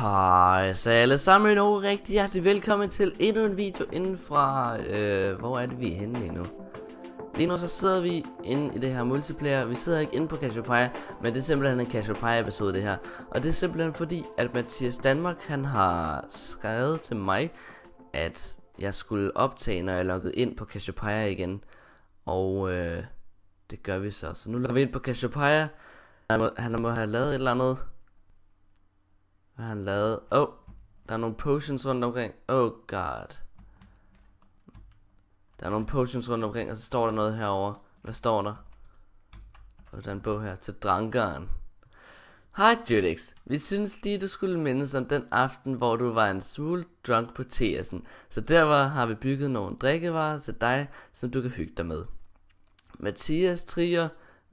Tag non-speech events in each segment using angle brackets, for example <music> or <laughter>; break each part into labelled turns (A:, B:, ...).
A: Hej så alle sammen og rigtig hjertelig velkommen til endnu en video inden fra, øh, hvor er det vi er henne lige nu? Lige nu så sidder vi inde i det her multiplayer, vi sidder ikke inde på Cassiopeia, men det er simpelthen en Cassiopeia episode det her. Og det er simpelthen fordi, at Mathias Danmark han har skrevet til mig, at jeg skulle optage, når jeg loggede ind på Cassiopeia igen. Og øh, det gør vi så, så nu logger vi ind på Cassiopeia. Han må, han må have lavet et eller andet hvad har han lavet? Åh, oh, der er nogle potions rundt omkring. Oh god. Der er nogle potions rundt omkring, og så står der noget herover. Hvad står der? Og der er en bog her til drankeren. Hej Judix, vi synes lige du skulle mindes om den aften, hvor du var en smule drunk på TS'en, så derfor har vi bygget nogle drikkevarer til dig, som du kan hygge dig med. Mathias Trier,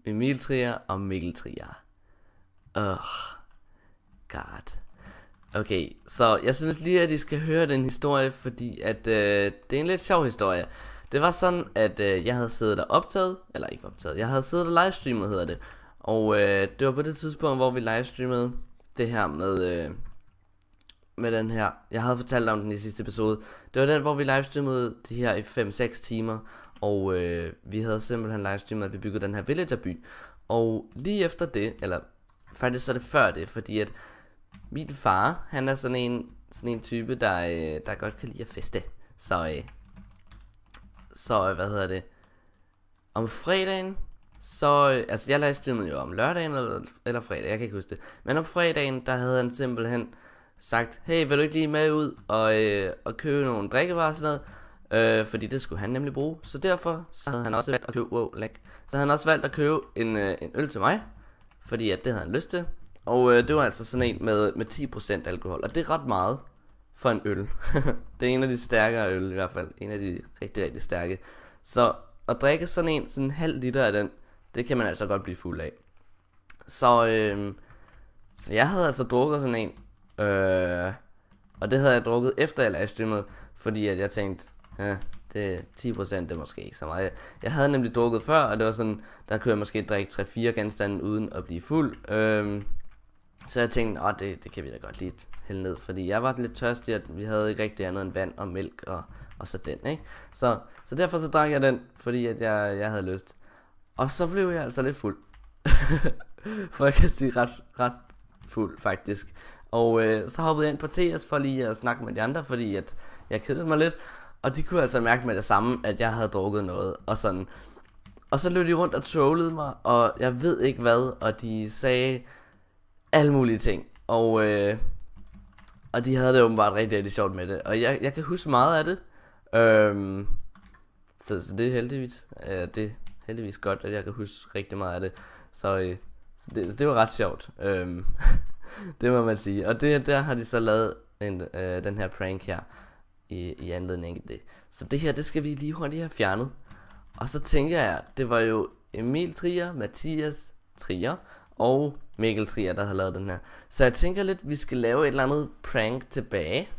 A: Emil Trier og Mikkel Trier. Ugh, god. Okay, så jeg synes lige, at I skal høre den historie, fordi at øh, det er en lidt sjov historie. Det var sådan, at øh, jeg havde siddet og optaget, eller ikke optaget, jeg havde siddet og livestreamet hedder det. Og øh, det var på det tidspunkt, hvor vi livestreamede det her med, øh, med den her, jeg havde fortalt om den i sidste episode. Det var den, hvor vi livestreamede det her i 5-6 timer, og øh, vi havde simpelthen livestreamet, at vi byggede den her villagerby. Og lige efter det, eller faktisk så er det før det, fordi at min far, han er sådan en, sådan en type, der, øh, der godt kan lide at feste. Så, øh, så øh, hvad hedder det? Om fredagen, så, øh, altså jeg lavede streamet jo om lørdagen eller, eller fredag, jeg kan ikke huske det. Men om fredagen, der havde han simpelthen sagt, hey, vil du ikke lige med ud og, øh, og købe nogle drikkevarer og sådan noget? Øh, fordi det skulle han nemlig bruge. Så derfor så havde han også valgt at købe, wow, lag. Så havde han også valgt at købe en, øh, en øl til mig, fordi at det havde han lyst til. Og øh, det var altså sådan en med, med 10% alkohol, og det er ret meget for en øl. <laughs> det er en af de stærkere øl i hvert fald, en af de rigtig, rigtig stærke. Så at drikke sådan en, sådan en halv liter af den, det kan man altså godt blive fuld af. Så, øh, så jeg havde altså drukket sådan en, øh, og det havde jeg drukket efter jeg live streamede, fordi at jeg tænkte, ja, det er 10% det er måske ikke så meget. Jeg havde nemlig drukket før, og det var sådan, der kunne jeg måske drikke 3-4 genstande uden at blive fuld. Øh, så jeg tænkte, at det, det kan vi da godt lige hælde ned, fordi jeg var lidt tørstig, at vi havde ikke rigtig andet end vand og mælk og, og så den, ikke? Så, så derfor så drak jeg den, fordi at jeg, jeg havde lyst. Og så blev jeg altså lidt fuld. <laughs> for jeg kan sige ret, ret fuld, faktisk. Og øh, så hoppede jeg ind på TS for lige at snakke med de andre, fordi at jeg kedede mig lidt. Og de kunne altså mærke med det samme, at jeg havde drukket noget, og sådan. Og så løb de rundt og trollede mig, og jeg ved ikke hvad, og de sagde alle mulige ting. Og, øh, og de havde det åbenbart rigtig, rigtig sjovt med det. Og jeg, jeg kan huske meget af det. Øhm, så, så det er heldigvis, øh, det er heldigvis godt, at jeg kan huske rigtig meget af det. Så, øh, så det, det var ret sjovt. Øhm, <laughs> det må man sige. Og det, der har de så lavet en, øh, den her prank her i, i anledning af det. Så det her, det skal vi lige hurtigt have fjernet. Og så tænker jeg, det var jo Emil Trier, Mathias Trier og Mikkel Trier, der har lavet den her. Så jeg tænker lidt, vi skal lave et eller andet prank tilbage.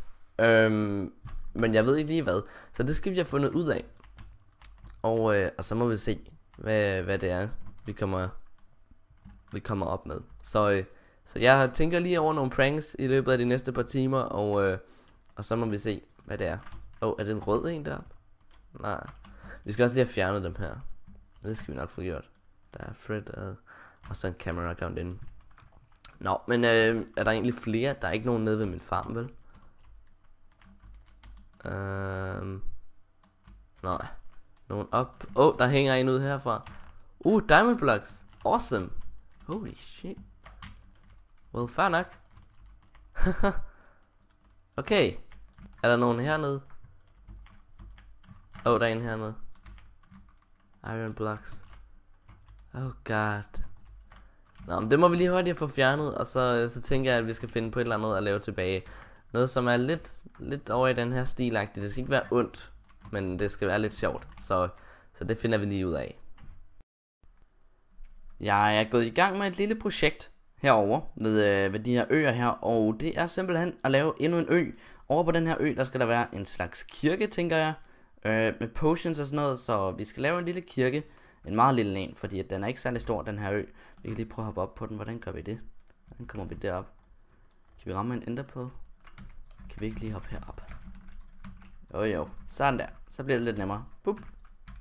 A: Øhm, men jeg ved ikke lige hvad. Så det skal vi have fundet ud af. Og, øh, og så må vi se, hvad, hvad det er, vi kommer, vi kommer op med. Så, øh, så jeg tænker lige over nogle pranks i løbet af de næste par timer, og, øh, og så må vi se, hvad det er. Åh, oh, er det en rød en deroppe? Nej. Vi skal også lige have fjernet dem her. Det skal vi nok få gjort. Der er Fred og... Og så en camera account inde. Nå, men øh, er der egentlig flere? Der er ikke nogen nede ved min farm, vel? Øhm... Nej. Nogen op. Åh, oh, der hænger en ud herfra. Uh, diamond blocks. Awesome. Holy shit. Well, fair nok. <laughs> okay. Er der nogen hernede? Åh, oh, der er en hernede. Iron blocks. Oh god. Nå, men det må vi lige hurtigt få fjernet, og så, øh, så tænker jeg, at vi skal finde på et eller andet at lave tilbage. Noget, som er lidt, lidt over i den her stilagtige. Det skal ikke være ondt, men det skal være lidt sjovt. Så, så det finder vi lige ud af. Jeg er gået i gang med et lille projekt herover ved, øh, ved de her øer her, og det er simpelthen at lave endnu en ø. Over på den her ø, der skal der være en slags kirke, tænker jeg, øh, med potions og sådan noget, så vi skal lave en lille kirke, en meget lille en, fordi at den er ikke særlig stor, den her ø. Vi kan lige prøve at hoppe op på den. Hvordan gør vi det? Hvordan kommer vi derop? Kan vi ramme en ender på? Kan vi ikke lige hoppe herop? Jo jo, sådan der. Så bliver det lidt nemmere. Boop.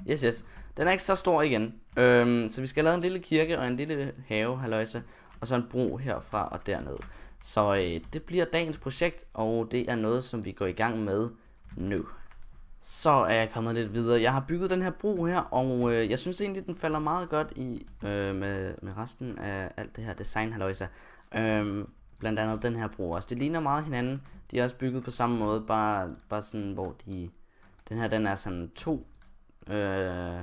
A: Yes, yes. Den er ikke så stor igen. Øhm, så vi skal lave en lille kirke og en lille have, halløjse. Og så en bro herfra og derned. Så øh, det bliver dagens projekt, og det er noget, som vi går i gang med nu. Så er jeg kommet lidt videre. Jeg har bygget den her bro her, og øh, jeg synes egentlig, den falder meget godt i øh, med, med resten af alt det her design, halløjsa. Øh, blandt andet den her bro også. Det ligner meget hinanden. De er også bygget på samme måde, bare, bare sådan, hvor de... Den her, den er sådan to... Øh,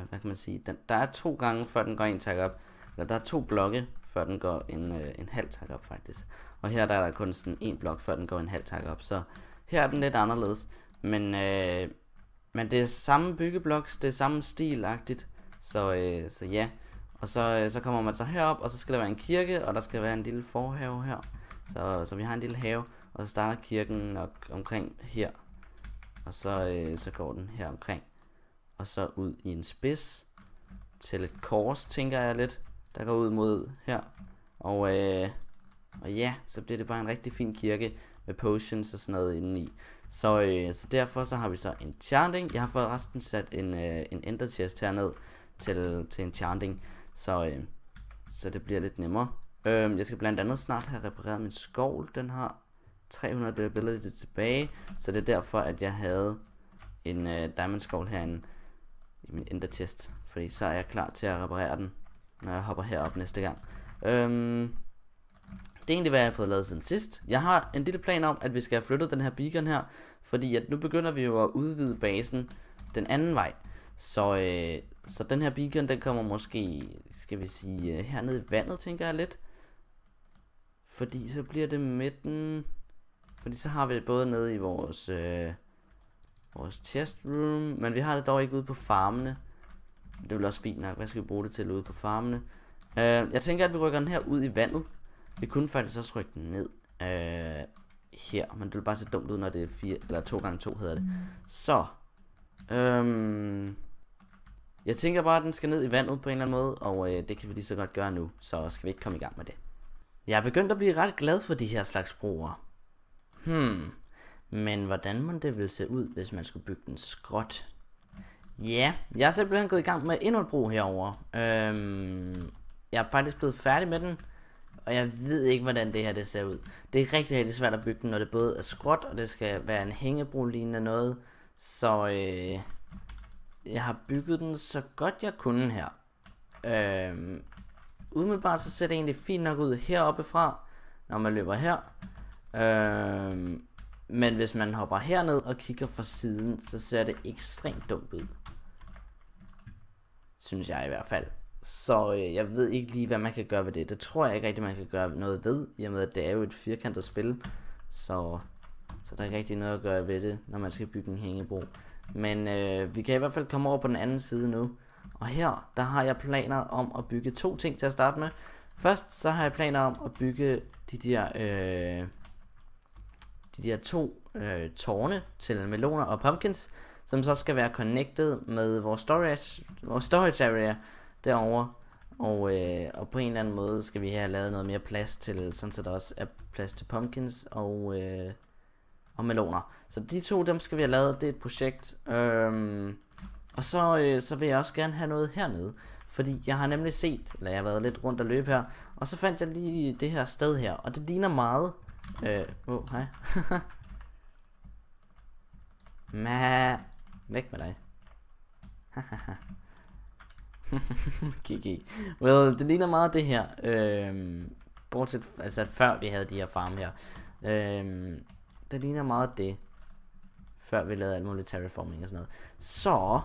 A: hvad kan man sige? Den, der er to gange, før den går en tak op. Eller der er to blokke, før den går en, øh, en halv tak op, faktisk. Og her der er der kun sådan en blok, før den går en halv tak op. Så her er den lidt anderledes. Men... Øh, men det er samme byggebloks, det er samme stilagtigt, så, øh, så ja. Og så, øh, så kommer man så herop, og så skal der være en kirke, og der skal være en lille forhave her. Så, så vi har en lille have, og så starter kirken nok omkring her. Og så, øh, så går den her omkring. Og så ud i en spids til et kors, tænker jeg lidt, der går ud mod her. Og, øh, og ja, så bliver det bare en rigtig fin kirke med potions og sådan noget indeni. Så, øh, så derfor så har vi så en chanting. Jeg har forresten sat en, øh, en ender chest herned til, til en chanting, så, øh, så det bliver lidt nemmere. Øh, jeg skal blandt andet snart have repareret min skovl. Den har 300 durability tilbage, så det er derfor, at jeg havde en øh, diamond skovl herinde i min ender chest. Fordi så er jeg klar til at reparere den, når jeg hopper herop næste gang. Øh, det er egentlig, hvad jeg har fået lavet siden sidst. Jeg har en lille plan om, at vi skal have flyttet den her beacon her, fordi at nu begynder vi jo at udvide basen den anden vej. Så, øh, så den her beacon, den kommer måske, skal vi sige, øh, hernede i vandet, tænker jeg lidt. Fordi så bliver det midten... Fordi så har vi det både nede i vores, øh, vores test room, men vi har det dog ikke ude på farmene. Det er også fint nok, hvad skal vi bruge det til ude på farmene? Øh, jeg tænker, at vi rykker den her ud i vandet, vi kunne faktisk også rykke den ned øh, her, men det vil bare se dumt ud, når det er 4, eller 2 gange 2 hedder det. Så, øhm, jeg tænker bare, at den skal ned i vandet på en eller anden måde, og øh, det kan vi lige så godt gøre nu, så skal vi ikke komme i gang med det. Jeg er begyndt at blive ret glad for de her slags broer. Hmm, men hvordan må det ville se ud, hvis man skulle bygge den skråt? Ja, jeg er simpelthen gået i gang med endnu et bro herovre. Øhm, jeg er faktisk blevet færdig med den og jeg ved ikke, hvordan det her det ser ud. Det er rigtig, rigtig svært at bygge den, når det både er skråt, og det skal være en hængebro lignende noget. Så øh, jeg har bygget den så godt jeg kunne her. Øh, umiddelbart så ser det egentlig fint nok ud heroppe fra, når man løber her. Øh, men hvis man hopper herned og kigger fra siden, så ser det ekstremt dumt ud. Synes jeg i hvert fald. Så øh, jeg ved ikke lige, hvad man kan gøre ved det. Det tror jeg ikke rigtig, man kan gøre noget ved, i og med, at det er jo et firkantet spil. Så, så der er ikke rigtig noget at gøre ved det, når man skal bygge en hængebro. Men øh, vi kan i hvert fald komme over på den anden side nu. Og her, der har jeg planer om at bygge to ting til at starte med. Først så har jeg planer om at bygge de der, øh, de der to øh, tårne til meloner og pumpkins, som så skal være connected med vores storage, vores storage area, derover og, øh, og på en eller anden måde skal vi have lavet noget mere plads til, sådan så der også er plads til pumpkins og, øh, og meloner. Så de to, dem skal vi have lavet, det er et projekt. Øhm, og så, øh, så vil jeg også gerne have noget hernede, fordi jeg har nemlig set, eller jeg har været lidt rundt og løbe her, og så fandt jeg lige det her sted her, og det ligner meget. Øh, oh, hej. <laughs> Mæh, væk med dig. <laughs> GG. <laughs> Well, det ligner meget det her. Øhm, bortset, altså før vi havde de her farme her. Øhm, det ligner meget det. Før vi lavede alt muligt terraforming og sådan noget. Så,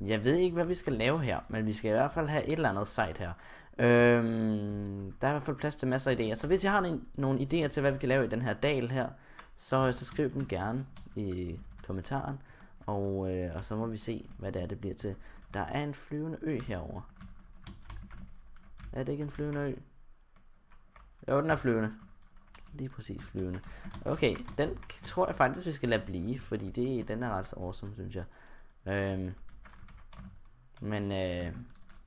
A: jeg ved ikke, hvad vi skal lave her. Men vi skal i hvert fald have et eller andet site her. Øhm, der er i hvert fald plads til masser af idéer. Så hvis I har en, nogle idéer til, hvad vi kan lave i den her dal her, så, øh, så skriv dem gerne i kommentaren. Og, øh, og så må vi se, hvad det er, det bliver til. Der er en flyvende ø herover. Er det ikke en flyvende ø? Jo, den er flyvende. Lige præcis flyvende. Okay, den tror jeg faktisk, vi skal lade blive, fordi det, den er ret awesome, synes jeg. Øhm, men, øh,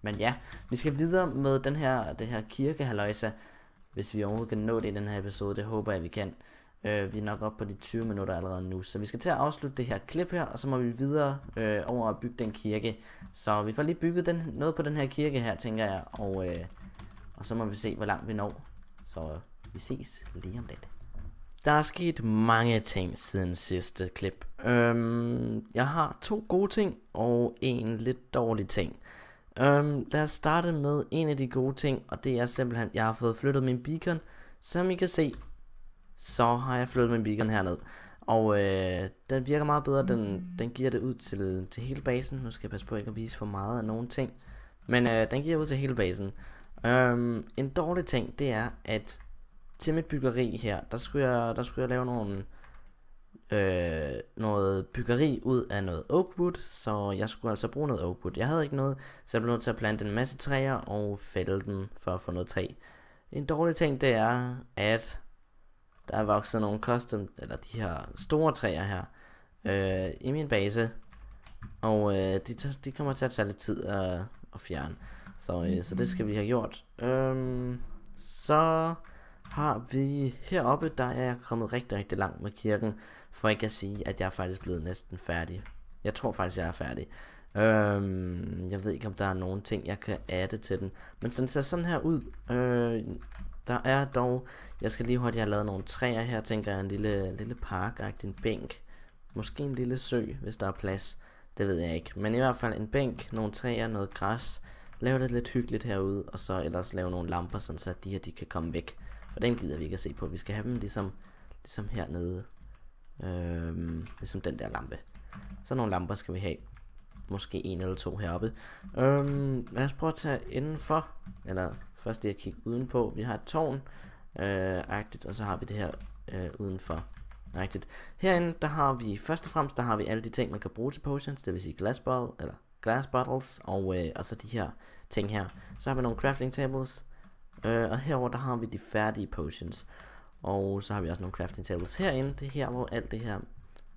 A: men ja, vi skal videre med den her, det her kirkehaløjse, hvis vi overhovedet kan nå det i den her episode. Det håber jeg, vi kan. Øh, vi er nok op på de 20 minutter allerede nu, så vi skal til at afslutte det her klip her, og så må vi videre øh, over at bygge den kirke. Så vi får lige bygget den, noget på den her kirke her, tænker jeg, og, øh, og så må vi se, hvor langt vi når. Så øh, vi ses lige om lidt. Der er sket mange ting siden sidste klip. Øhm, jeg har to gode ting og en lidt dårlig ting. Øhm, lad os starte med en af de gode ting, og det er simpelthen, at jeg har fået flyttet min beacon, som I kan se så har jeg flyttet min beacon herned. Og øh, den virker meget bedre, den, den giver det ud til, til hele basen. Nu skal jeg passe på ikke at vise for meget af nogen ting. Men øh, den giver ud til hele basen. Øhm, en dårlig ting, det er, at til mit byggeri her, der skulle jeg, der skulle jeg lave nogle, øh, noget byggeri ud af noget oakwood, så jeg skulle altså bruge noget oakwood. Jeg havde ikke noget, så jeg blev nødt til at plante en masse træer og fælde dem for at få noget træ. En dårlig ting, det er, at der er vokset nogle custom, eller de her store træer her, øh, i min base. Og øh, de, de kommer til at tage lidt tid at, at fjerne. Så, øh, så det skal vi have gjort. Øhm, så har vi heroppe, der er jeg kommet rigtig, rigtig langt med kirken. For jeg kan sige, at jeg er faktisk blevet næsten færdig. Jeg tror faktisk, jeg er færdig. Øhm, jeg ved ikke, om der er nogen ting, jeg kan adde til den. Men den ser sådan her ud. Øh, der er dog, jeg skal lige hurtigt have lavet nogle træer her, tænker jeg, en lille, lille park, en bænk. Måske en lille sø, hvis der er plads. Det ved jeg ikke. Men i hvert fald en bænk, nogle træer, noget græs. Lav det lidt hyggeligt herude, og så ellers lave nogle lamper, sådan så de her de kan komme væk. For dem gider vi ikke at se på. Vi skal have dem ligesom, ligesom hernede. Øhm, ligesom den der lampe. Så nogle lamper skal vi have. Måske en eller to heroppe. Øhm, lad os prøve at tage indenfor. Eller først det at kigge udenpå. Vi har et tårn. Øh, agtigt, og så har vi det her øh, udenfor. Rigtigt. Herinde, der har vi først og fremmest, der har vi alle de ting, man kan bruge til potions, det vil sige glass bottle, eller glass bottles, og, øh, og så de her ting her. Så har vi nogle crafting tables, øh, og herover der har vi de færdige potions. Og så har vi også nogle crafting tables herinde, det er her, hvor alt det her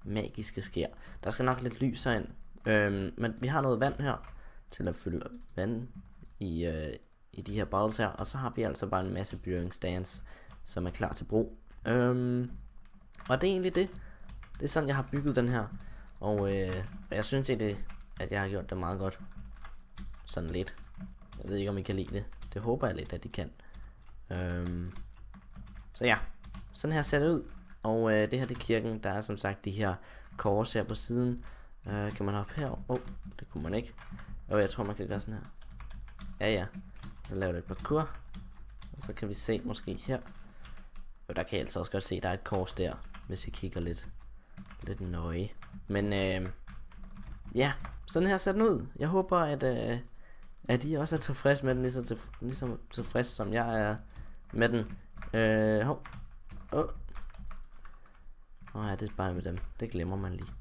A: magiske sker. Der skal nok lidt lys ind, Øhm, men vi har noget vand her til at fylde vand i, øh, i de her bottles her. Og så har vi altså bare en masse brewing stands, som er klar til brug. Øhm, og det er egentlig det. Det er sådan, jeg har bygget den her. Og, øh, jeg synes egentlig, at jeg har gjort det meget godt. Sådan lidt. Jeg ved ikke, om I kan lide det. Det håber jeg lidt, at I kan. Øhm, så ja, sådan her ser det ud. Og øh, det her det er kirken. Der er som sagt de her kors her på siden. Øh, kan man hoppe her? Åh, oh, det kunne man ikke. oh, jeg tror, man kan gøre sådan her. Ja, ja. Så laver det et parkour. Og så kan vi se måske her. Jo, der kan jeg altså også godt se, der er et kors der, hvis I kigger lidt, lidt nøje. Men øh, ja, sådan her ser den ud. Jeg håber, at, øh, at I også er tilfreds med den, ligesom, så, til, ligesom tilfreds som jeg er med den. Øh, hov. Åh. Oh. Åh oh, ja, det er bare med dem. Det glemmer man lige.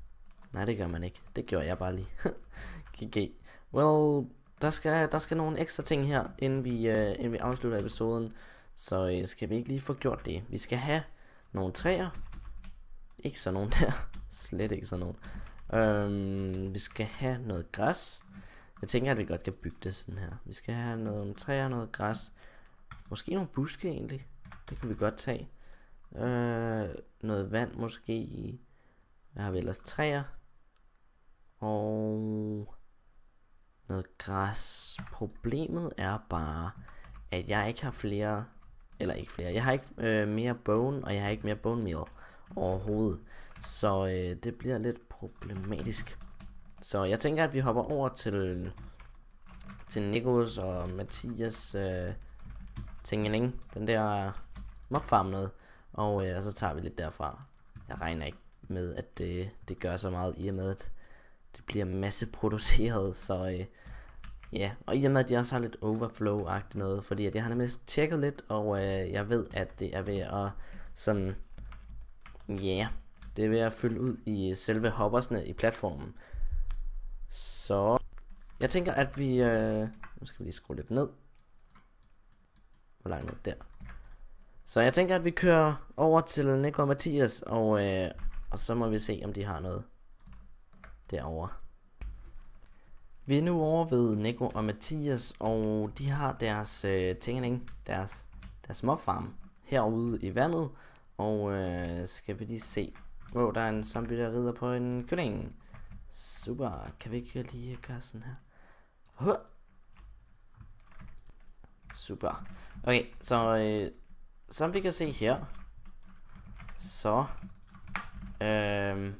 A: Nej, det gør man ikke. Det gjorde jeg bare lige. GG. <laughs> Well, der skal, der skal nogle ekstra ting her, inden vi, uh, inden vi afslutter episoden. Så uh, skal vi ikke lige få gjort det. Vi skal have nogle træer. Ikke sådan nogen der. <laughs> Slet ikke sådan nogen. Øhm, vi skal have noget græs. Jeg tænker, at vi godt kan bygge det sådan her. Vi skal have nogle træer, noget græs. Måske nogle buske egentlig. Det kan vi godt tage. Øh, noget vand måske. Hvad har vi ellers? Træer og noget græs. Problemet er bare, at jeg ikke har flere, eller ikke flere, jeg har ikke øh, mere bone, og jeg har ikke mere bone meal overhovedet. Så øh, det bliver lidt problematisk. Så jeg tænker, at vi hopper over til, til Nikos og Mathias øh, tingening, den der mobfarm noget. Og øh, så tager vi lidt derfra. Jeg regner ikke med, at det, det gør så meget i og med, at bliver masseproduceret, så øh, ja. Og i og med, at de også har lidt overflow-agtigt noget, fordi at jeg har nemlig tjekket lidt, og øh, jeg ved, at det er ved at sådan, ja, yeah, det er ved at fylde ud i selve hoppersne i platformen. Så jeg tænker, at vi, øh, nu skal vi lige skrue lidt ned. Hvor langt ned der? Så jeg tænker, at vi kører over til Nico og Mathias, og, øh, og så må vi se, om de har noget derovre. Vi er nu over ved Nico og Mathias, og de har deres øh, tingling, deres, deres småfarm herude i vandet. Og øh, skal vi lige se. Wow, der er en zombie, der rider på en kylling. Super, kan vi ikke lige gøre sådan her? Huh. Super. Okay, så øh, som vi kan se her, så øh,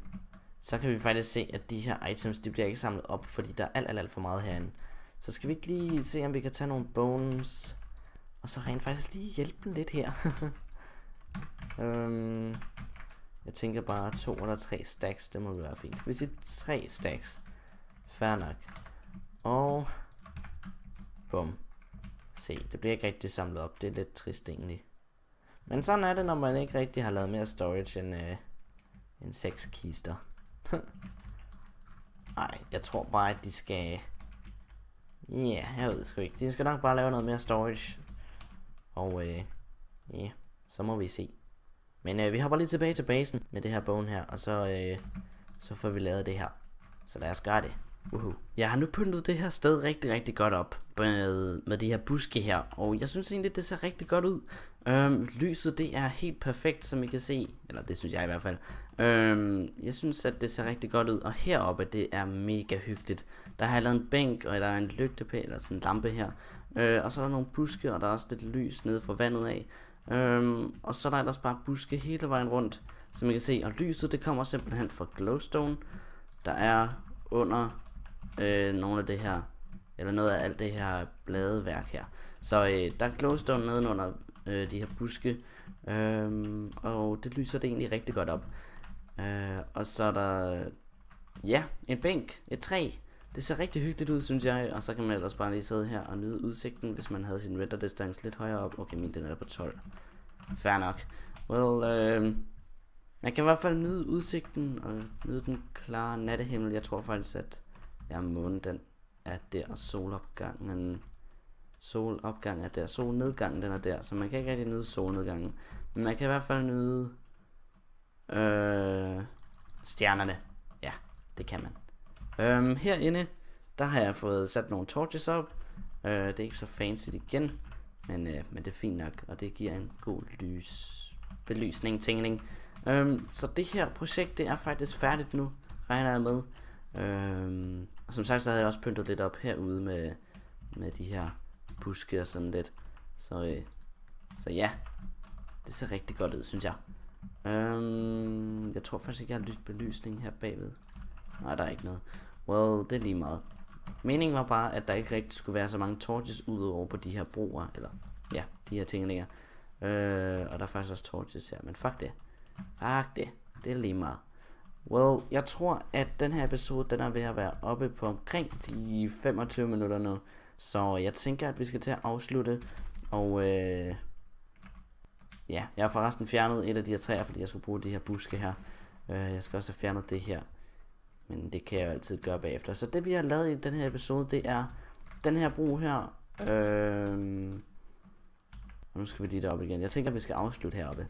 A: så kan vi faktisk se, at de her items, de bliver ikke samlet op, fordi der er alt, alt, alt for meget herinde. Så skal vi ikke lige se, om vi kan tage nogle bones, og så rent faktisk lige hjælpe dem lidt her. um, <laughs> jeg tænker bare to eller tre stacks, det må være fint. Skal vi sige tre stacks? Fair nok. Og... Bum. Se, det bliver ikke rigtig samlet op. Det er lidt trist egentlig. Men sådan er det, når man ikke rigtig har lavet mere storage end, øh, end 6 kister. <laughs> Nej, jeg tror bare, at de skal... Ja, yeah, jeg ved det sgu ikke. De skal nok bare lave noget mere storage. Og øh, ja, yeah, så må vi se. Men øh, vi hopper lige tilbage til basen med det her bone her, og så, øh, så får vi lavet det her. Så lad os gøre det. Wow. Jeg har nu pyntet det her sted rigtig, rigtig godt op med, med de her buske her, og jeg synes egentlig, det ser rigtig godt ud. Øhm, lyset, det er helt perfekt, som I kan se, eller det synes jeg i hvert fald. Øhm, jeg synes, at det ser rigtig godt ud, og heroppe, det er mega hyggeligt. Der har jeg lavet en bænk, og der er en lygtepæl, eller sådan en lampe her. Øh, og så er der nogle buske, og der er også lidt lys nede fra vandet af. Øhm, og så er der ellers bare buske hele vejen rundt, som I kan se. Og lyset, det kommer simpelthen fra glowstone. Der er under øh, nogle af det her, eller noget af alt det her bladeværk her. Så øh, der er glowstone nedenunder øh, de her buske, øh, og det lyser det egentlig rigtig godt op. Øh, og så er der, ja, en bænk, et træ. Det ser rigtig hyggeligt ud, synes jeg, og så kan man ellers bare lige sidde her og nyde udsigten, hvis man havde sin distance lidt højere op. Okay, min den er på 12. Fair nok. Well, øh, man kan i hvert fald nyde udsigten og nyde den klare nattehimmel. Jeg tror faktisk, at Ja, månen den er der, og solopgangen solopgangen er der, solnedgangen den er der, så man kan ikke rigtig nyde solnedgangen. Men man kan i hvert fald nyde øh, stjernerne. Ja, det kan man. Øhm, herinde, der har jeg fået sat nogle torches op. Øh, det er ikke så fancy igen, men, øh, men det er fint nok, og det giver en god lys belysning, tingling. Øhm, så det her projekt, det er faktisk færdigt nu, regner jeg med. Øhm, og som sagt, så havde jeg også pyntet lidt op herude med, med de her buske og sådan lidt. Så, øh, så ja, det ser rigtig godt ud, synes jeg. Øhm, jeg tror faktisk ikke, jeg har lyst belysning her bagved. Nej, der er ikke noget. Well, det er lige meget. Meningen var bare, at der ikke rigtig skulle være så mange torches over på de her broer, eller ja, de her ting længere. Øh, og der er faktisk også torches her, men fuck det. Fuck det. Det er lige meget. Well, jeg tror, at den her episode, den er ved at være oppe på omkring de 25 minutter nu. Så jeg tænker, at vi skal til at afslutte. Og øh, ja, jeg har forresten fjernet et af de her træer, fordi jeg skulle bruge de her buske her. Øh, jeg skal også have fjernet det her. Men det kan jeg jo altid gøre bagefter. Så det vi har lavet i den her episode, det er den her bro her. Øh, og nu skal vi lige deroppe igen. Jeg tænker, at vi skal afslutte heroppe.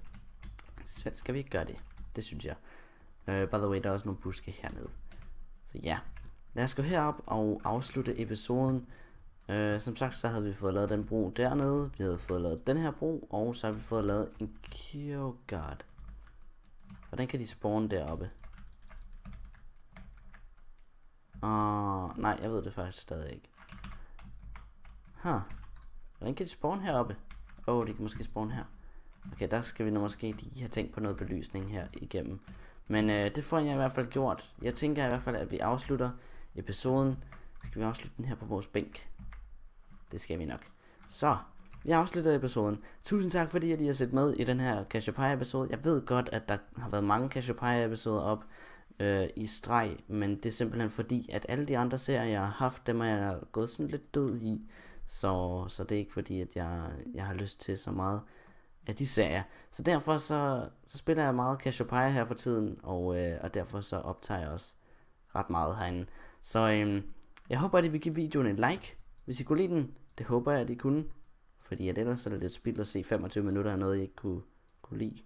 A: Skal vi ikke gøre det? Det synes jeg. Uh, by the way, der er også nogle buske hernede. Så ja, lad os gå herop og afslutte episoden. Uh, som sagt, så havde vi fået lavet den bro dernede, vi havde fået lavet den her bro, og så har vi fået lavet en Kyogard. Hvordan kan de spawne deroppe? Uh, nej, jeg ved det faktisk stadig ikke. Huh. Hvordan kan de spawn heroppe? Åh, oh, de kan måske spawn her. Okay, der skal vi nu måske lige have tænkt på noget belysning her igennem. Men øh, det får jeg i hvert fald gjort. Jeg tænker i hvert fald, at vi afslutter episoden. Skal vi afslutte den her på vores bænk? Det skal vi nok. Så, vi afslutter episoden. Tusind tak, fordi I har set med i den her Cassiopeia-episode. Jeg ved godt, at der har været mange Cassiopeia-episoder op øh, i streg, men det er simpelthen fordi, at alle de andre serier, jeg har haft, dem er jeg gået sådan lidt død i. Så, så det er ikke fordi, at jeg, jeg har lyst til så meget af de serier. Så derfor så, så spiller jeg meget Pie her for tiden, og, øh, og derfor så optager jeg også ret meget herinde. Så øh, jeg håber, at I vil give videoen en like, hvis I kunne lide den. Det håber jeg, at I kunne, fordi at ellers er det lidt spild at se 25 minutter af noget, I ikke kunne, kunne lide.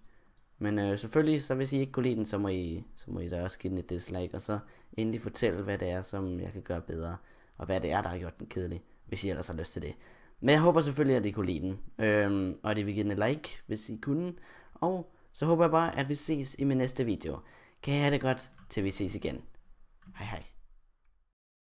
A: Men øh, selvfølgelig, så hvis I ikke kunne lide den, så må I, så må I da også give den et dislike, og så endelig fortælle, hvad det er, som jeg kan gøre bedre, og hvad det er, der har gjort den kedelig, hvis I ellers har lyst til det. Men jeg håber selvfølgelig, at I kunne lide den. Øhm, og at I vil give den et like, hvis I kunne. Og så håber jeg bare, at vi ses i min næste video. Kan I have det godt, til vi ses igen. Hej hej.